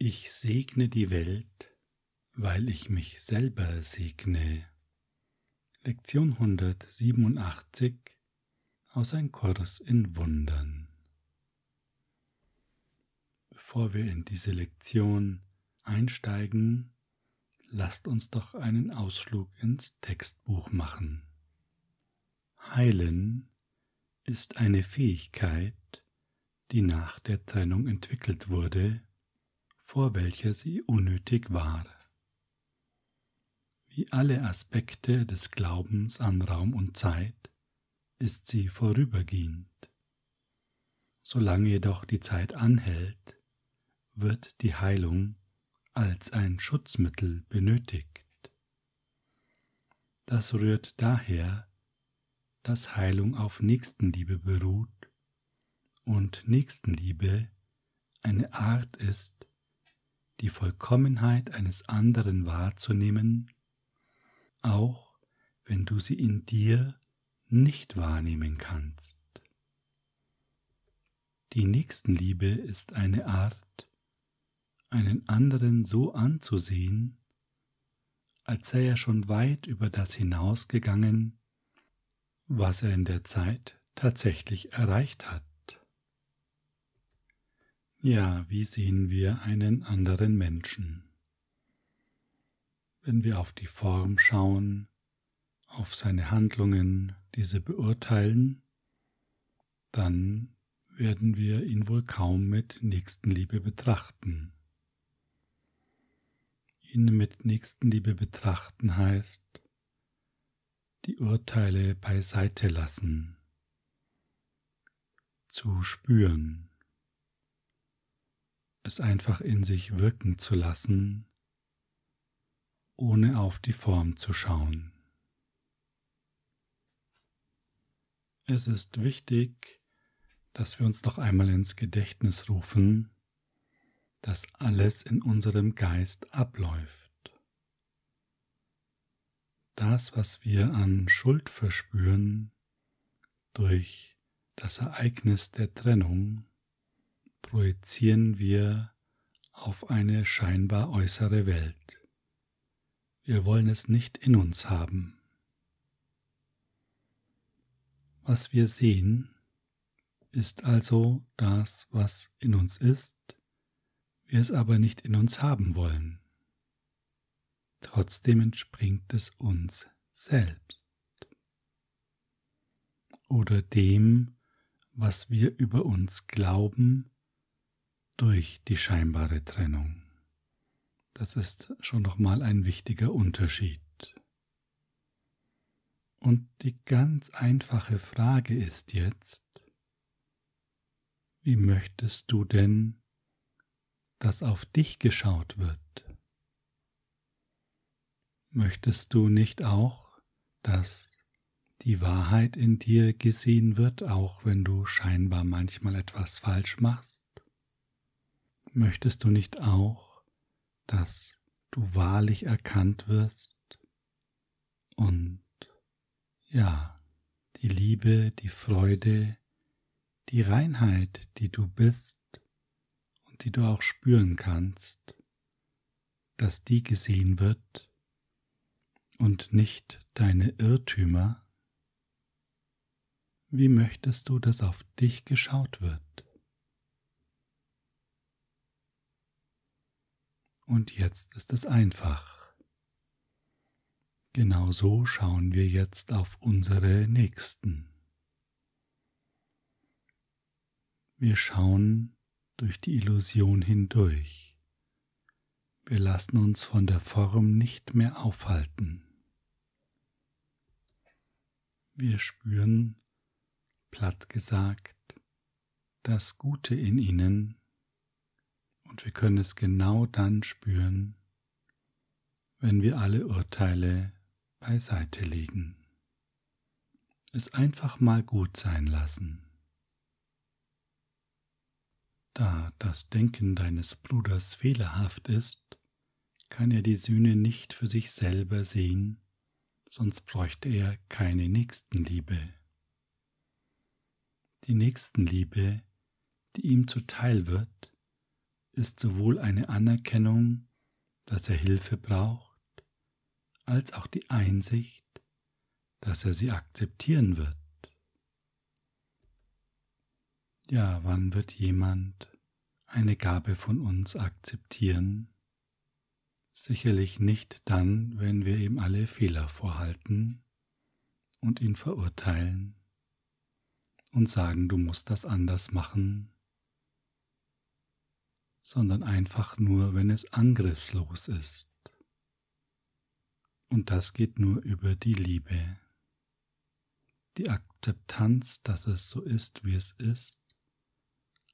Ich segne die Welt, weil ich mich selber segne. Lektion 187 aus Ein Kurs in Wundern. Bevor wir in diese Lektion einsteigen, lasst uns doch einen Ausflug ins Textbuch machen. Heilen ist eine Fähigkeit, die nach der Trennung entwickelt wurde vor welcher sie unnötig war. Wie alle Aspekte des Glaubens an Raum und Zeit ist sie vorübergehend. Solange jedoch die Zeit anhält, wird die Heilung als ein Schutzmittel benötigt. Das rührt daher, dass Heilung auf Nächstenliebe beruht und Nächstenliebe eine Art ist, die Vollkommenheit eines anderen wahrzunehmen, auch wenn du sie in dir nicht wahrnehmen kannst. Die Nächstenliebe ist eine Art, einen anderen so anzusehen, als sei er schon weit über das hinausgegangen, was er in der Zeit tatsächlich erreicht hat. Ja, wie sehen wir einen anderen Menschen? Wenn wir auf die Form schauen, auf seine Handlungen, diese beurteilen, dann werden wir ihn wohl kaum mit Nächstenliebe betrachten. Ihn mit Nächstenliebe betrachten heißt, die Urteile beiseite lassen, zu spüren es einfach in sich wirken zu lassen, ohne auf die Form zu schauen. Es ist wichtig, dass wir uns noch einmal ins Gedächtnis rufen, dass alles in unserem Geist abläuft. Das, was wir an Schuld verspüren durch das Ereignis der Trennung, projizieren wir auf eine scheinbar äußere Welt. Wir wollen es nicht in uns haben. Was wir sehen, ist also das, was in uns ist, wir es aber nicht in uns haben wollen. Trotzdem entspringt es uns selbst oder dem, was wir über uns glauben, durch die scheinbare Trennung. Das ist schon nochmal ein wichtiger Unterschied. Und die ganz einfache Frage ist jetzt, wie möchtest du denn, dass auf dich geschaut wird? Möchtest du nicht auch, dass die Wahrheit in dir gesehen wird, auch wenn du scheinbar manchmal etwas falsch machst? Möchtest du nicht auch, dass du wahrlich erkannt wirst? Und ja, die Liebe, die Freude, die Reinheit, die du bist und die du auch spüren kannst, dass die gesehen wird und nicht deine Irrtümer? Wie möchtest du, dass auf dich geschaut wird? und jetzt ist es einfach. Genauso schauen wir jetzt auf unsere Nächsten. Wir schauen durch die Illusion hindurch. Wir lassen uns von der Form nicht mehr aufhalten. Wir spüren, platt gesagt, das Gute in ihnen und wir können es genau dann spüren, wenn wir alle Urteile beiseite legen. Es einfach mal gut sein lassen. Da das Denken deines Bruders fehlerhaft ist, kann er die Sühne nicht für sich selber sehen, sonst bräuchte er keine Nächstenliebe. Die Nächstenliebe, die ihm zuteil wird, ist sowohl eine Anerkennung, dass er Hilfe braucht, als auch die Einsicht, dass er sie akzeptieren wird. Ja, wann wird jemand eine Gabe von uns akzeptieren? Sicherlich nicht dann, wenn wir ihm alle Fehler vorhalten und ihn verurteilen und sagen, du musst das anders machen sondern einfach nur, wenn es angriffslos ist. Und das geht nur über die Liebe, die Akzeptanz, dass es so ist, wie es ist,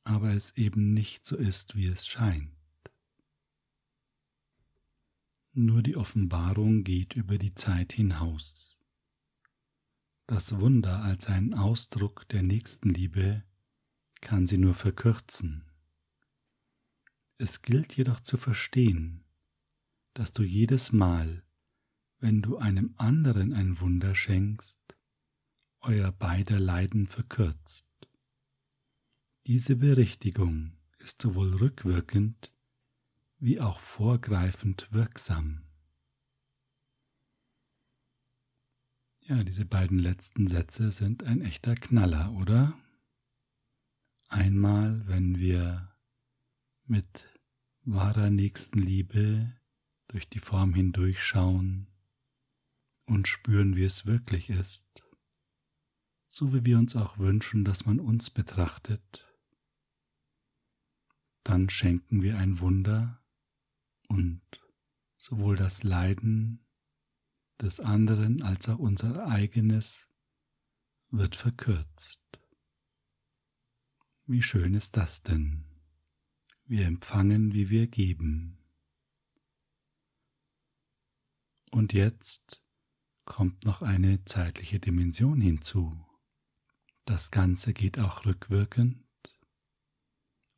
aber es eben nicht so ist, wie es scheint. Nur die Offenbarung geht über die Zeit hinaus. Das Wunder als einen Ausdruck der Nächstenliebe kann sie nur verkürzen. Es gilt jedoch zu verstehen, dass du jedes Mal, wenn du einem anderen ein Wunder schenkst, euer beider Leiden verkürzt. Diese Berichtigung ist sowohl rückwirkend wie auch vorgreifend wirksam. Ja, diese beiden letzten Sätze sind ein echter Knaller, oder? Einmal, wenn wir mit wahrer Nächstenliebe durch die Form hindurchschauen und spüren, wie es wirklich ist, so wie wir uns auch wünschen, dass man uns betrachtet, dann schenken wir ein Wunder und sowohl das Leiden des anderen als auch unser eigenes wird verkürzt. Wie schön ist das denn? Wir empfangen, wie wir geben. Und jetzt kommt noch eine zeitliche Dimension hinzu. Das Ganze geht auch rückwirkend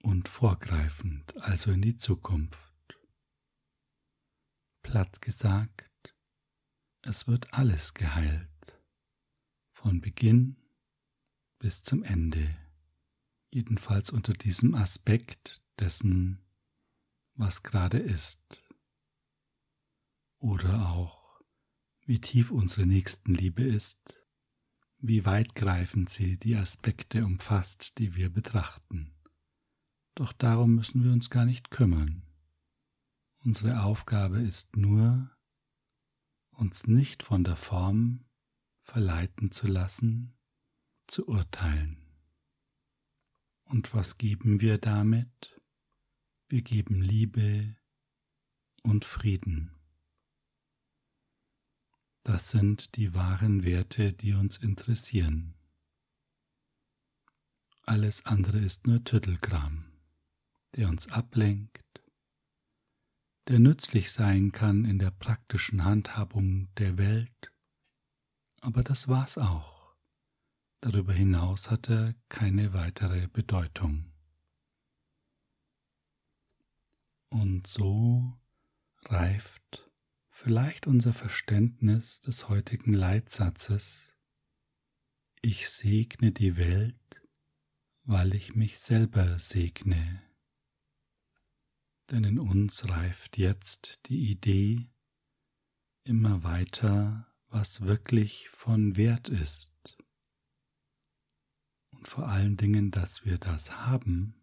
und vorgreifend, also in die Zukunft. Platt gesagt, es wird alles geheilt, von Beginn bis zum Ende, jedenfalls unter diesem Aspekt dessen, was gerade ist. Oder auch, wie tief unsere Nächstenliebe ist, wie weitgreifend sie die Aspekte umfasst, die wir betrachten. Doch darum müssen wir uns gar nicht kümmern. Unsere Aufgabe ist nur, uns nicht von der Form verleiten zu lassen, zu urteilen. Und was geben wir damit? Wir geben Liebe und Frieden. Das sind die wahren Werte, die uns interessieren. Alles andere ist nur Tüttelkram, der uns ablenkt, der nützlich sein kann in der praktischen Handhabung der Welt, aber das war's auch. Darüber hinaus hat er keine weitere Bedeutung. Und so reift vielleicht unser Verständnis des heutigen Leitsatzes Ich segne die Welt, weil ich mich selber segne. Denn in uns reift jetzt die Idee immer weiter, was wirklich von Wert ist. Und vor allen Dingen, dass wir das haben,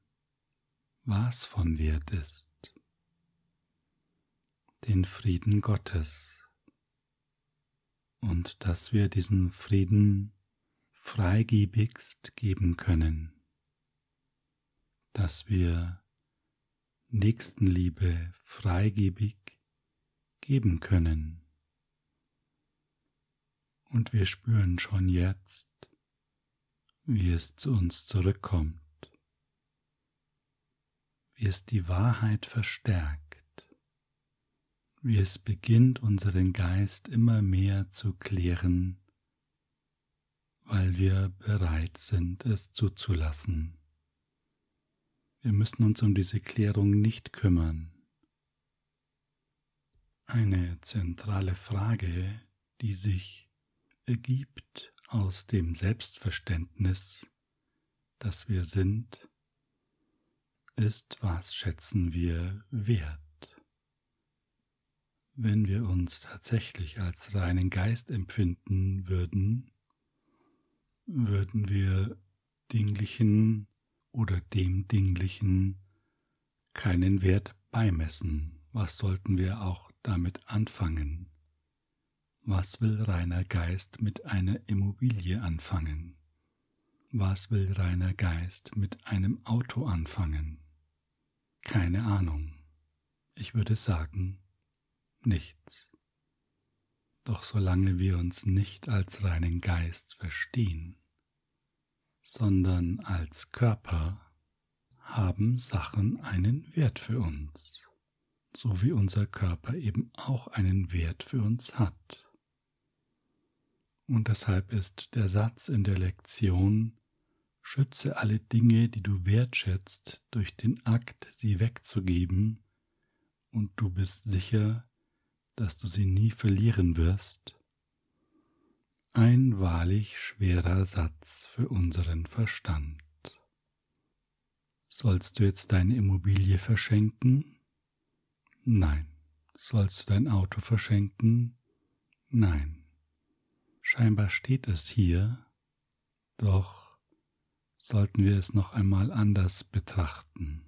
was von Wert ist den Frieden Gottes und dass wir diesen Frieden freigiebigst geben können, dass wir Nächstenliebe freigebig geben können. Und wir spüren schon jetzt, wie es zu uns zurückkommt, wie es die Wahrheit verstärkt wie es beginnt, unseren Geist immer mehr zu klären, weil wir bereit sind, es zuzulassen. Wir müssen uns um diese Klärung nicht kümmern. Eine zentrale Frage, die sich ergibt aus dem Selbstverständnis, dass wir sind, ist, was schätzen wir wert? Wenn wir uns tatsächlich als reinen Geist empfinden würden, würden wir Dinglichen oder dem Dinglichen keinen Wert beimessen. Was sollten wir auch damit anfangen? Was will reiner Geist mit einer Immobilie anfangen? Was will reiner Geist mit einem Auto anfangen? Keine Ahnung. Ich würde sagen, nichts. Doch solange wir uns nicht als reinen Geist verstehen, sondern als Körper, haben Sachen einen Wert für uns, so wie unser Körper eben auch einen Wert für uns hat. Und deshalb ist der Satz in der Lektion Schütze alle Dinge, die du wertschätzt, durch den Akt, sie wegzugeben, und du bist sicher, dass du sie nie verlieren wirst? Ein wahrlich schwerer Satz für unseren Verstand. Sollst du jetzt deine Immobilie verschenken? Nein. Sollst du dein Auto verschenken? Nein. Scheinbar steht es hier, doch sollten wir es noch einmal anders betrachten.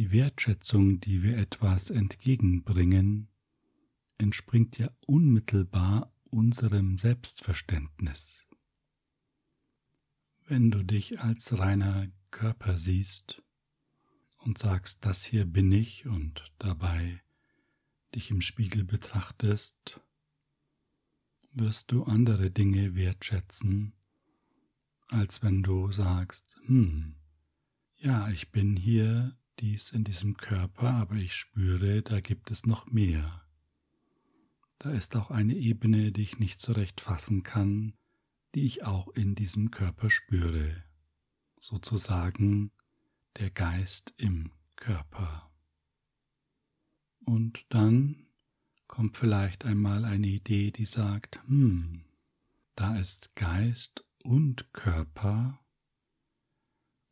Die Wertschätzung, die wir etwas entgegenbringen, entspringt ja unmittelbar unserem Selbstverständnis. Wenn du dich als reiner Körper siehst und sagst, das hier bin ich und dabei dich im Spiegel betrachtest, wirst du andere Dinge wertschätzen, als wenn du sagst, hm, ja, ich bin hier dies in diesem Körper, aber ich spüre, da gibt es noch mehr. Da ist auch eine Ebene, die ich nicht so recht fassen kann, die ich auch in diesem Körper spüre. Sozusagen der Geist im Körper. Und dann kommt vielleicht einmal eine Idee, die sagt, hm, da ist Geist und Körper,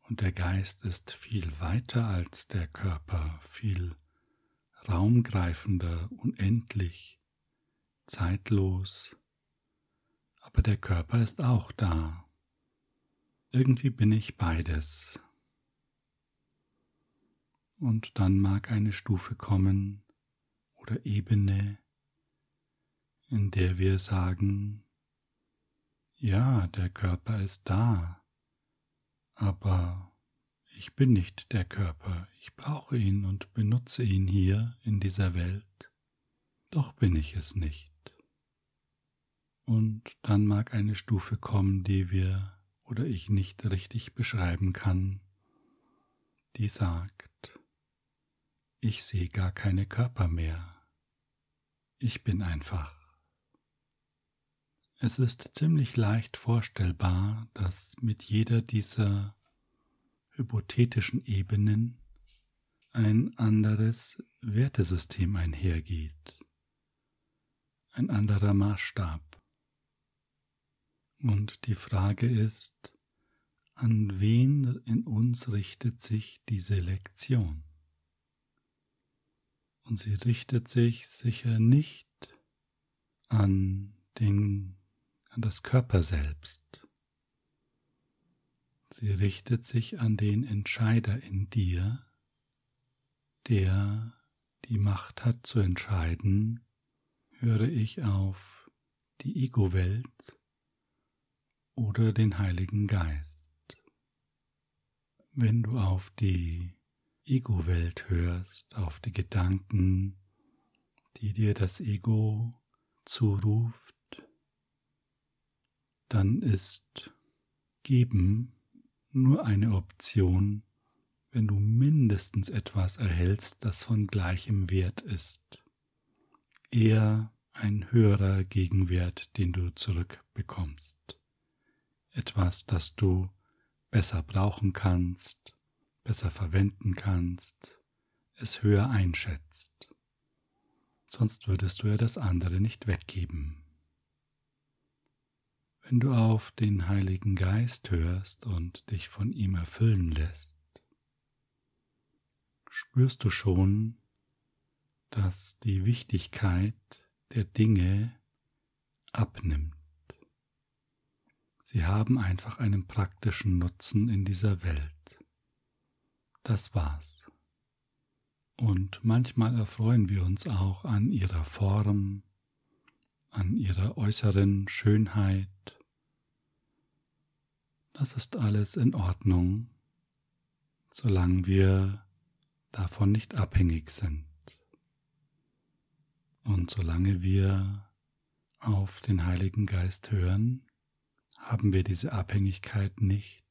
und der Geist ist viel weiter als der Körper, viel raumgreifender, unendlich, zeitlos. Aber der Körper ist auch da. Irgendwie bin ich beides. Und dann mag eine Stufe kommen oder Ebene, in der wir sagen, ja, der Körper ist da, aber ich bin nicht der Körper, ich brauche ihn und benutze ihn hier in dieser Welt, doch bin ich es nicht. Und dann mag eine Stufe kommen, die wir oder ich nicht richtig beschreiben kann, die sagt, ich sehe gar keine Körper mehr, ich bin einfach. Es ist ziemlich leicht vorstellbar, dass mit jeder dieser hypothetischen Ebenen ein anderes Wertesystem einhergeht, ein anderer Maßstab. Und die Frage ist, an wen in uns richtet sich diese Lektion? Und sie richtet sich sicher nicht an den an das Körper selbst. Sie richtet sich an den Entscheider in dir, der die Macht hat zu entscheiden, höre ich auf die Ego-Welt oder den Heiligen Geist. Wenn du auf die Ego-Welt hörst, auf die Gedanken, die dir das Ego zuruft, dann ist geben nur eine Option, wenn du mindestens etwas erhältst, das von gleichem Wert ist. Eher ein höherer Gegenwert, den du zurückbekommst. Etwas, das du besser brauchen kannst, besser verwenden kannst, es höher einschätzt. Sonst würdest du ja das andere nicht weggeben wenn du auf den Heiligen Geist hörst und dich von ihm erfüllen lässt, spürst du schon, dass die Wichtigkeit der Dinge abnimmt. Sie haben einfach einen praktischen Nutzen in dieser Welt. Das war's. Und manchmal erfreuen wir uns auch an ihrer Form, an ihrer äußeren Schönheit, das ist alles in Ordnung, solange wir davon nicht abhängig sind und solange wir auf den Heiligen Geist hören, haben wir diese Abhängigkeit nicht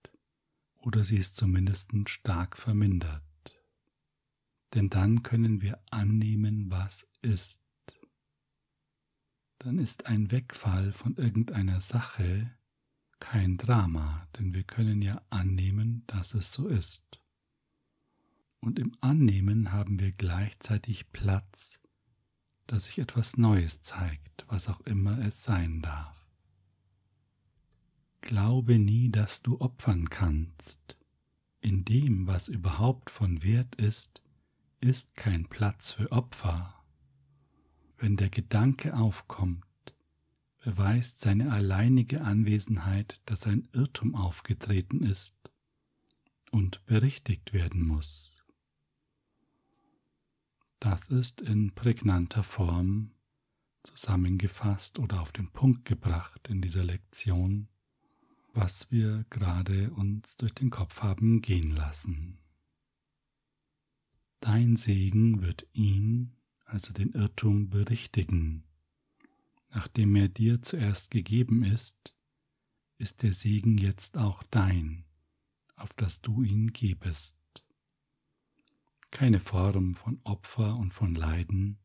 oder sie ist zumindest stark vermindert. Denn dann können wir annehmen, was ist. Dann ist ein Wegfall von irgendeiner Sache kein Drama, denn wir können ja annehmen, dass es so ist. Und im Annehmen haben wir gleichzeitig Platz, dass sich etwas Neues zeigt, was auch immer es sein darf. Glaube nie, dass du opfern kannst. In dem, was überhaupt von Wert ist, ist kein Platz für Opfer. Wenn der Gedanke aufkommt, beweist seine alleinige Anwesenheit, dass ein Irrtum aufgetreten ist und berichtigt werden muss. Das ist in prägnanter Form zusammengefasst oder auf den Punkt gebracht in dieser Lektion, was wir gerade uns durch den Kopf haben gehen lassen. Dein Segen wird ihn, also den Irrtum, berichtigen nachdem er dir zuerst gegeben ist, ist der Segen jetzt auch dein, auf das du ihn gebest. Keine Form von Opfer und von Leiden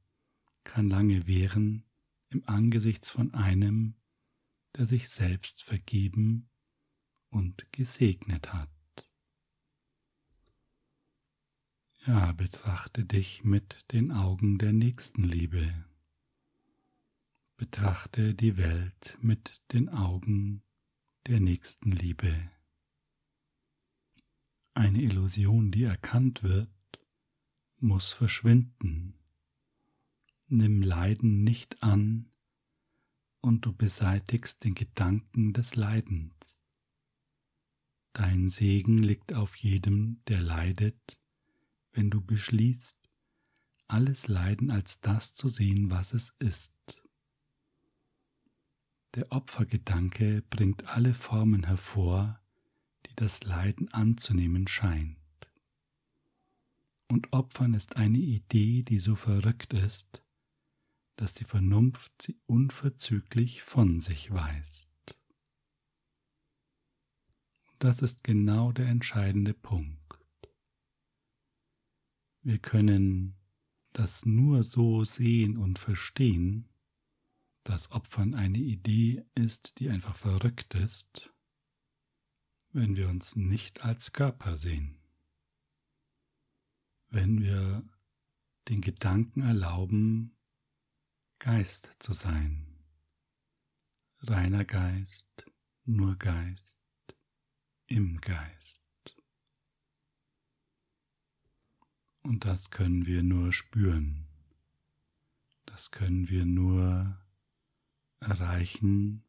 kann lange währen im Angesichts von einem, der sich selbst vergeben und gesegnet hat. Ja, betrachte dich mit den Augen der Nächstenliebe. Betrachte die Welt mit den Augen der nächsten Liebe. Eine Illusion, die erkannt wird, muss verschwinden. Nimm Leiden nicht an und du beseitigst den Gedanken des Leidens. Dein Segen liegt auf jedem, der leidet, wenn du beschließt, alles Leiden als das zu sehen, was es ist. Der Opfergedanke bringt alle Formen hervor, die das Leiden anzunehmen scheint. Und Opfern ist eine Idee, die so verrückt ist, dass die Vernunft sie unverzüglich von sich weist. Und das ist genau der entscheidende Punkt. Wir können das nur so sehen und verstehen, dass Opfern eine Idee ist, die einfach verrückt ist, wenn wir uns nicht als Körper sehen, wenn wir den Gedanken erlauben, Geist zu sein, reiner Geist, nur Geist, im Geist. Und das können wir nur spüren, das können wir nur erreichen,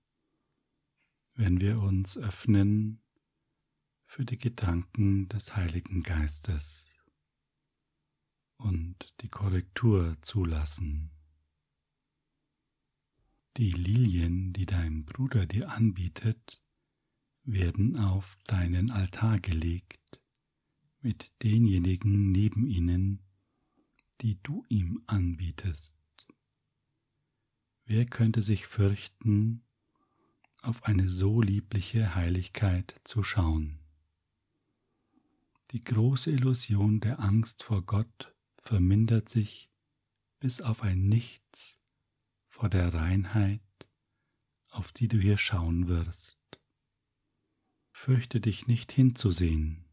wenn wir uns öffnen für die Gedanken des Heiligen Geistes und die Korrektur zulassen. Die Lilien, die dein Bruder dir anbietet, werden auf deinen Altar gelegt mit denjenigen neben ihnen, die du ihm anbietest. Wer könnte sich fürchten, auf eine so liebliche Heiligkeit zu schauen? Die große Illusion der Angst vor Gott vermindert sich bis auf ein Nichts vor der Reinheit, auf die du hier schauen wirst. Fürchte dich nicht hinzusehen.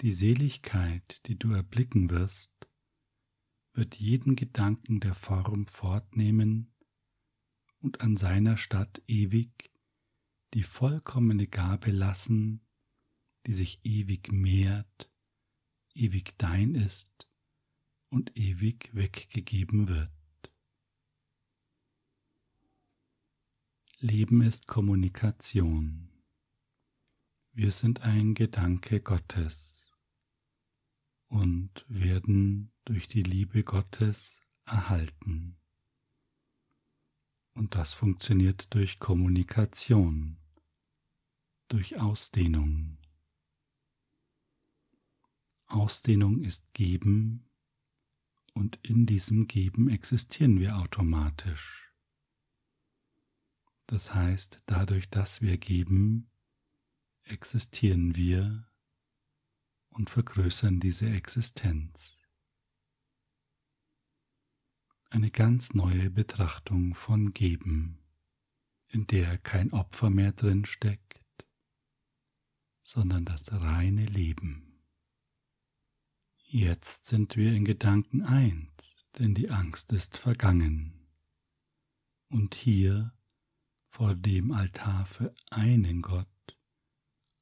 Die Seligkeit, die du erblicken wirst, wird jeden Gedanken der Form fortnehmen, und an seiner Stadt ewig, die vollkommene Gabe lassen, die sich ewig mehrt, ewig dein ist und ewig weggegeben wird. Leben ist Kommunikation. Wir sind ein Gedanke Gottes und werden durch die Liebe Gottes erhalten. Und das funktioniert durch Kommunikation, durch Ausdehnung. Ausdehnung ist Geben und in diesem Geben existieren wir automatisch. Das heißt, dadurch, dass wir geben, existieren wir und vergrößern diese Existenz eine ganz neue Betrachtung von Geben, in der kein Opfer mehr drin steckt, sondern das reine Leben. Jetzt sind wir in Gedanken eins, denn die Angst ist vergangen. Und hier vor dem Altar für einen Gott,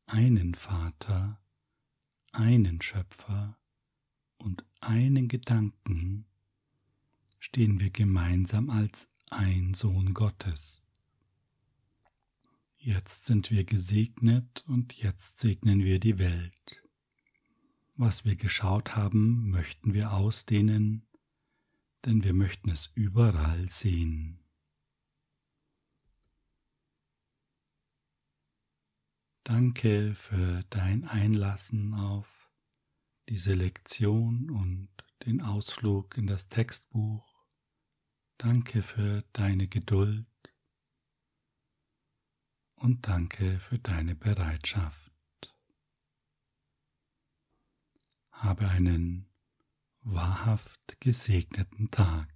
einen Vater, einen Schöpfer und einen Gedanken stehen wir gemeinsam als ein Sohn Gottes. Jetzt sind wir gesegnet und jetzt segnen wir die Welt. Was wir geschaut haben, möchten wir ausdehnen, denn wir möchten es überall sehen. Danke für dein Einlassen auf diese Lektion und den Ausflug in das Textbuch. Danke für deine Geduld und danke für deine Bereitschaft. Habe einen wahrhaft gesegneten Tag.